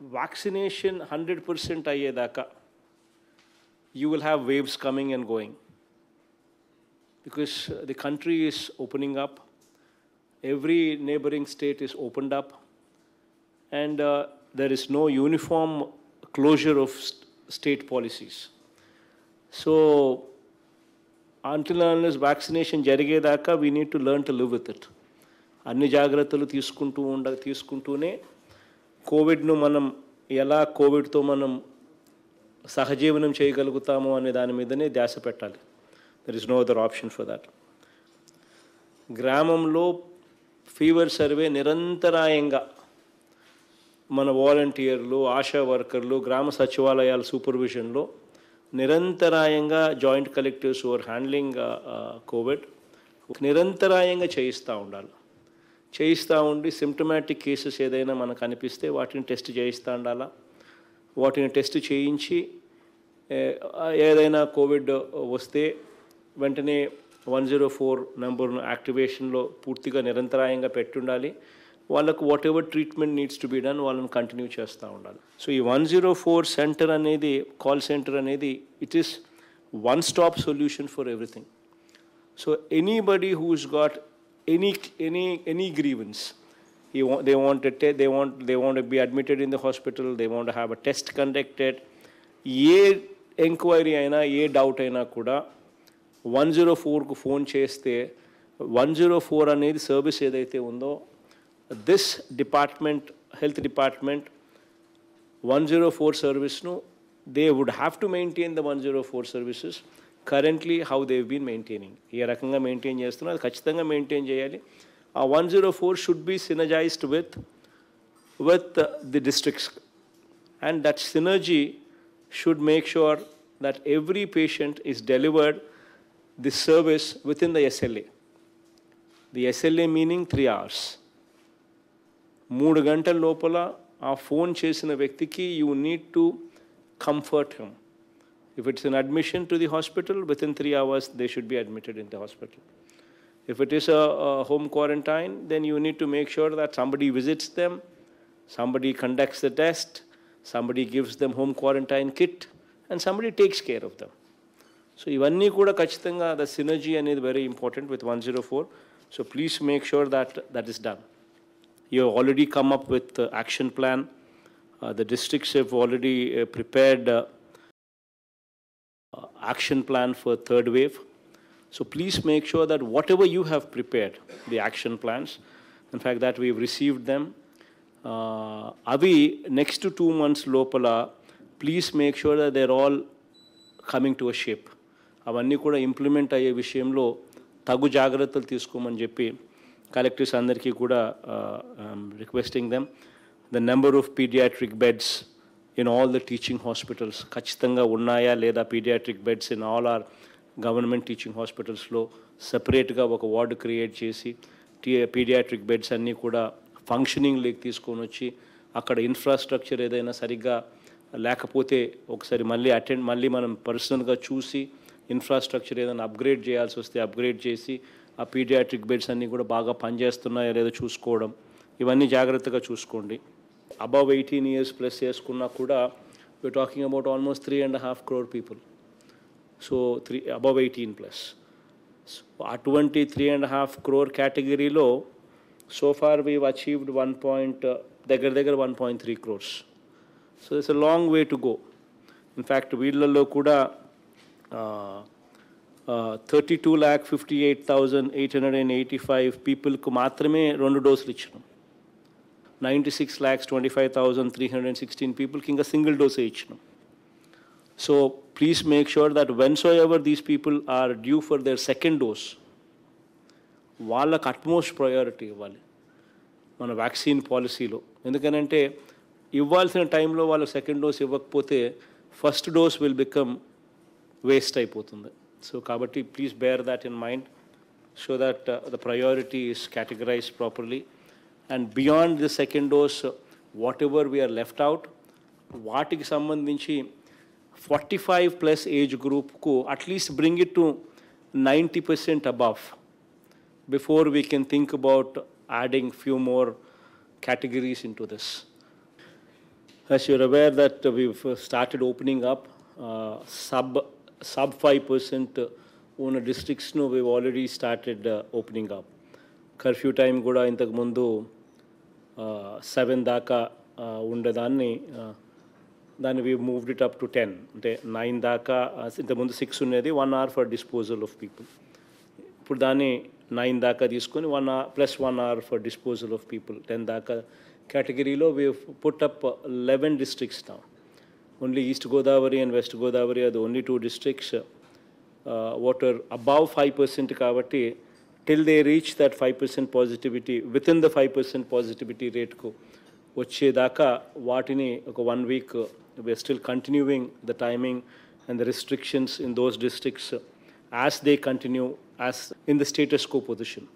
vaccination 100% ayyedaka, you will have waves coming and going. Because the country is opening up, every neighboring state is opened up, and uh, there is no uniform closure of state policies. So, until unless vaccination జరిగేదాకా we need to learn to live with it. అన్ని జాగ్రత్తలు తీసుకుంటూ ఉండ తీసుకుంటూనే కోవిడ్ను మనం ఎలా కోవిడ్తో మనం సహజీవనం చేయగలుగుతాము అనే దాని మీదనే ధ్యాస పెట్టాలి there is no other option for that గ్రామంలో ఫీవర్ సర్వే నిరంతరాయంగా మన వాలంటీర్లు ఆశా వర్కర్లు గ్రామ సచివాలయాల సూపర్విజన్లో నిరంతరాయంగా joint collectives or handling covid నిరంతరాయంగా చేయిస్తూ ఉండాలి చేయిస్తూ ఉండి సిమ్టమాటిక్ కేసెస్ ఏదైనా మనకు అనిపిస్తే వాటిని టెస్ట్ చేయిస్తూ ఉండాలా వాటిని టెస్ట్ చేయించి ఏదైనా కోవిడ్ వస్తే వెంటనే వన్ జీరో ఫోర్ నెంబర్ను యాక్టివేషన్లో పూర్తిగా నిరంతరాయంగా పెట్టుండాలి వాళ్ళకు whatever treatment needs to be done వాళ్ళని కంటిన్యూ చేస్తూ ఉండాలి సో ఈ వన్ జీరో ఫోర్ సెంటర్ అనేది కాల్ సెంటర్ అనేది it is one stop solution for everything so anybody who's got any, any, any grievance. He want, they, want to te- they, want, they want to be admitted in the hospital, they want to have a test conducted. ఏ enquiry అయినా ఏ doubt అయినా కూడా one zero ఫోర్కు phone చేస్తే one zero four అనేది service ఏదైతే ఉందో this department health department one zero four సర్వీస్ను they would have to maintain the one zero four services currently how they've been maintaining ఏ రకంగా మెయింటైన్ చేస్తున్నారు అది ఖచ్చితంగా మెయింటైన్ చేయాలి ఆ one zero four should be synergised with with the districts and that synergy should make sure that every patient is delivered the service within the SLA the SLA meaning three hours మూడు గంటల లోపల ఆ phone చేసిన వ్యక్తికి you need to comfort him if it's an admission to the hospital, within three hours they should be admitted in the hospital. If it is a, a, home quarantine, then you need to make sure that somebody visits them, somebody conducts the test, somebody gives them home quarantine kit, and somebody takes care of them. So ఇవన్నీ కూడా ఖచ్చితంగా the the synergy very very important with one zero four. So, please make sure that that is done. You have already come up with the action plan the districts have already action plan for third wave. So please make sure that whatever you have prepared, the action plans, in fact, that we've received them. Uh, Avi, next to two months, Lopala, please make sure that they're all coming to a shape. Avani Koda implement Aye Vishimlo, Tagu Jagratal Tiskuman JP, collectors Sandarki Koda uh, um, requesting them. The number of pediatric beds in all the teaching hospitals ఖచ్చితంగా ఉన్నాయా లేదా pediatric beds in all our government teaching హాస్పిటల్స్లో సపరేట్గా ఒక ward create చేసి the pediatric beds అన్నీ కూడా ఫంక్షనింగ్లోకి తీసుకొని వచ్చి అక్కడ ఇన్ఫ్రాస్ట్రక్చర్ ఏదైనా సరిగ్గా లేకపోతే ఒకసారి మళ్ళీ అటెండ్ మళ్ళీ మనం పర్సనల్గా చూసి ఇన్ఫ్రాస్ట్రక్చర్ ఏదైనా అప్గ్రేడ్ చేయాల్సి వస్తే అప్గ్రేడ్ చేసి ఆ పీడియాట్రిక్ బెడ్స్ అన్నీ కూడా బాగా పనిచేస్తున్నాయో లేదో చూసుకోవడం ఇవన్నీ జాగ్రత్తగా చూసుకోండి above 18 years plus years kuna kuda, we're talking about almost three and a half crore people. So above 18 plus. at 23 and a half crore category low, so far we've achieved one uh, 1.3 crores. So there's a long way to go. In fact, Veedlalo kuda, uh, uh, 32,58,885 people ku matrame rondo 96 lakhs 25316 people Kinga single dose each no? so please make sure that whensoever these people are due for their second dose vallak utmost priority ivali mana vaccine policy lo endukanante ivvalsina time lo vallu second dose ivvakapothe first dose will become waste aipothundi so kabatti please bear that in mind so that uh, the priority is categorized properly and beyond the second dose whatever we are left out వాటికి సంబంధించి forty five plus age గ్రూప్కు at least bring it to ninety percent above before we can think about adding few more categories into this. As you're aware that we've started opening up uh, sub sub 5% a district no, we've already started uh, opening up. Curfew time కూడా ఇంతకుముందు seven దాకా ఉండేదాన్ని దాన్ని we moved it up to ten అంటే nine దాకా ఇంతకుముందు six ఉండేది one hour for disposal of people ఇప్పుడు దాన్ని నైన్ దాకా తీసుకొని one hour plus one hour for disposal of people ten దాకా కేటగిరీలో we put up eleven districts నా only east Godavari and west Godavari అది only two districts water above five percent కాబట్టి till they reach that 5% positivity, within the 5% positivity rate ko వచ్చేదాకా వాటిని ఒక one week, week we're still continuing the timing and the restrictions in those districts as they continue as in the status quo position.